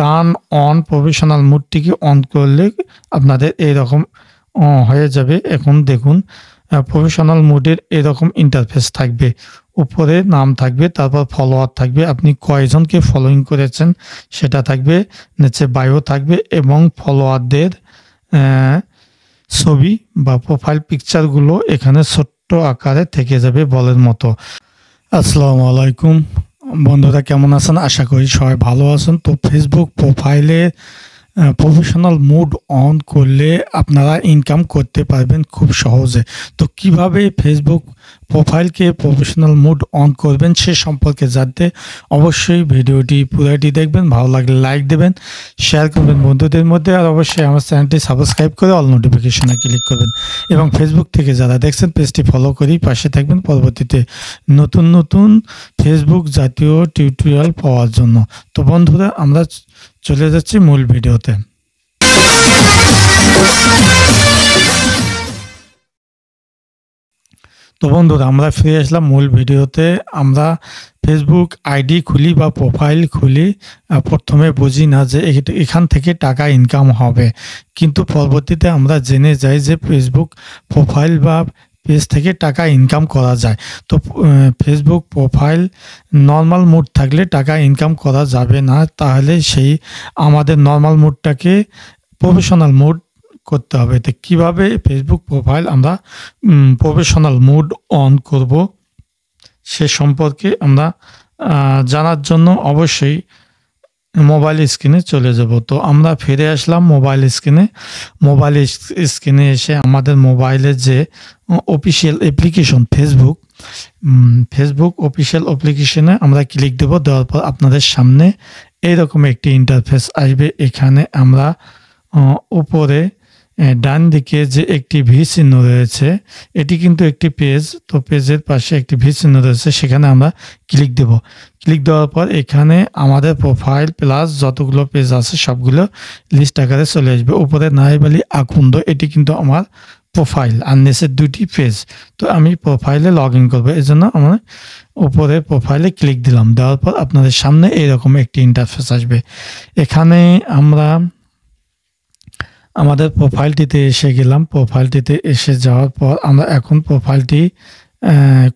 turn on professional মুডটিকে on করলে আপনাদের এরকম হয়ে যাবে এখন দেখুন প্রফেশনাল মোডের এরকম ইন্টারফেস থাকবে উপরে নাম থাকবে তারপর ফলোয়ার থাকবে আপনি কয়জনকে ফলোয়িং করেছেন সেটা থাকবে নিচে বায়ো থাকবে এবং ফলোয়ারদের ছবি বা প্রোফাইল পিকচারগুলো এখানে ছোট্ট আকারে থেকে যাবে বলের মতো আসসালামু আলাইকুম বন্ধুরা কেমন আছেন আশা করি সবাই ভালো আছেন তো ফেসবুক প্রোফাইলে প্রফেশনাল মুড অন করলে আপনারা ইনকাম করতে পারবেন খুব সহজে তো কিভাবে ফেসবুক প্রোফাইলকে প্রফেশনাল মুড অন করবেন সে সম্পর্কে জানতে অবশ্যই ভিডিওটি পুরোটি দেখবেন ভালো লাগলে লাইক দেবেন শেয়ার করবেন বন্ধুদের মধ্যে আর অবশ্যই আমার চ্যানেলটি সাবস্ক্রাইব করে অল নোটিফিকেশনে ক্লিক করবেন এবং ফেসবুক থেকে যারা দেখছেন পেজটি ফলো করেই পাশে থাকবেন পরবর্তীতে নতুন নতুন ফেসবুক জাতীয় টিউটোরিয়াল পাওয়ার জন্য তো বন্ধুরা আমরা চলে যাচ্ছি মূল ভিডিওতে তো বন্ধুরা আমরা ফিরে আসলাম মূল ভিডিওতে আমরা ফেসবুক আইডি খুলি বা প্রোফাইল খুলি প্রথমে বুঝি না যে এখান থেকে টাকা ইনকাম হবে কিন্তু পরবর্তীতে আমরা জেনে যাই যে ফেসবুক প্রোফাইল বা পেজ থেকে টাকা ইনকাম করা যায় তো ফেসবুক প্রোফাইল নর্মাল মুড থাকলে টাকা ইনকাম করা যাবে না তাহলে সেই আমাদের নর্মাল মুডটাকে প্রফেশনাল মুড করতে হবে তো কীভাবে ফেসবুক প্রোফাইল আমরা প্রফেশনাল মুড অন করব সে সম্পর্কে আমরা জানার জন্য অবশ্যই মোবাইল স্ক্রিনে চলে যাব তো আমরা ফিরে আসলাম মোবাইল স্ক্রিনে মোবাইল স্ক্রিনে এসে আমাদের মোবাইলের যে official application Facebook Facebook official অ্যাপ্লিকেশনে আমরা ক্লিক দেব দেওয়ার পর আপনাদের সামনে এইরকম একটি ইন্টারফেস আসবে এখানে আমরা উপরে ডান দিকে যে একটি ভি চিহ্ন রয়েছে এটি কিন্তু একটি পেজ তো পেজের পাশে একটি ভি চিহ্ন রয়েছে সেখানে আমরা ক্লিক দেব ক্লিক দেওয়ার পর এখানে আমাদের প্রোফাইল প্লাস যতগুলো পেজ আছে সবগুলো লিস্ট আকারে চলে আসবে উপরে নাইবালি আকুন্দ এটি কিন্তু আমার প্রোফাইল আর নিচের দুটি পেজ তো আমি প্রোফাইলে লগ ইন করবো এই জন্য আমার উপরে প্রোফাইলে ক্লিক দিলাম দেওয়ার পর আপনাদের সামনে এরকম একটি ইন্টারফেস আসবে এখানে আমরা আমাদের প্রোফাইলটিতে এসে গেলাম প্রোফাইলটিতে এসে যাওয়ার পর আমরা এখন প্রোফাইলটি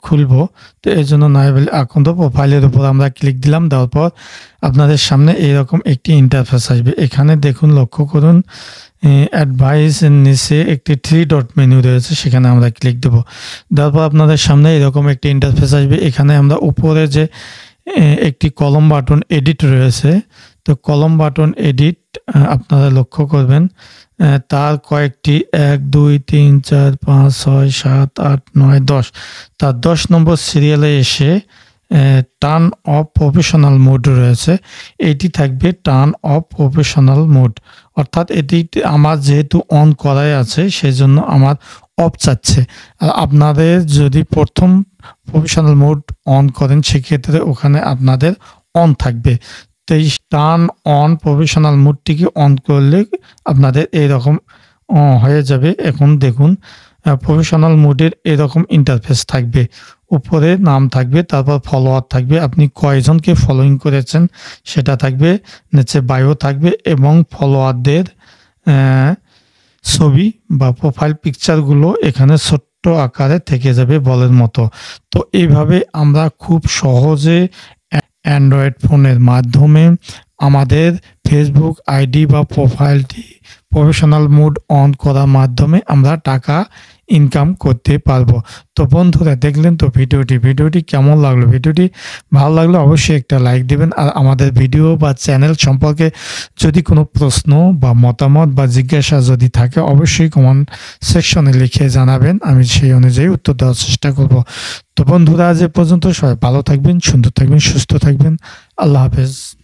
খুলব তো এর জন্য নয় এখন তো প্রোফাইলের উপর আমরা ক্লিক দিলাম দেওয়ার পর আপনাদের সামনে এরকম একটি ইন্টারফেস আসবে এখানে দেখুন লক্ষ্য করুন অ্যাডভাইস নিচে একটি থ্রি ডট মেনু রয়েছে সেখানে আমরা ক্লিক দেবো দেওয়ার পর আপনাদের সামনে এরকম একটি ইন্টারফেস আসবে এখানে আমরা উপরে যে একটি কলম বাটন এডিট রয়েছে তো কলম বাটন এডিট আপনারা লক্ষ্য করবেন তার কয়েকটি এক দুই তিন চার পাঁচ ছয় সাত আট নয় দশ তার দশ নম্বর সিরিয়ালে এসে টার্ন অফ প্রফেশনাল মোড রয়েছে এটি থাকবে টার্ন অফ প্রফেশনাল মোড অর্থাৎ এটি আমার যেহেতু অন করাই আছে সেই জন্য আমার অফ চাচ্ছে আর আপনাদের যদি প্রথম প্রফেশনাল মোড অন করেন সেক্ষেত্রে ওখানে আপনাদের অন থাকবে তেইশ টার্ন অন প্রফেশনাল মুডটিকে অন করলে আপনাদের এরকম হয়ে যাবে এখন দেখুন প্রফেশনাল মোডের এরকম ইন্টারফেস থাকবে উপরে নাম থাকবে তারপর ফলোয়ার থাকবে আপনি কয়জনকে ফলোয়িং করেছেন সেটা থাকবে নিচে বায়ো থাকবে এবং ফলোয়ারদের ছবি বা প্রোফাইল পিকচারগুলো এখানে ছোট্ট আকারে থেকে যাবে বলের মতো তো এইভাবে আমরা খুব সহজে অ্যান্ড্রয়েড ফোনের মাধ্যমে আমাদের ফেসবুক আইডি বা প্রোফাইলটি প্রফেশনাল মুড অন করার মাধ্যমে আমরা টাকা ইনকাম করতে পারবো তো বন্ধুরা দেখলেন তো ভিডিওটি ভিডিওটি কেমন লাগলো ভিডিওটি ভালো লাগলো অবশ্যই একটা লাইক দিবেন আর আমাদের ভিডিও বা চ্যানেল সম্পর্কে যদি কোনো প্রশ্ন বা মতামত বা জিজ্ঞাসা যদি থাকে অবশ্যই কমেন্ট সেকশনে লিখে জানাবেন আমি সেই অনুযায়ী উত্তর দেওয়ার চেষ্টা করব তো বন্ধুরা আজ এ পর্যন্ত সবাই ভালো থাকবেন সুন্দর থাকবেন সুস্থ থাকবেন আল্লাহ হাফেজ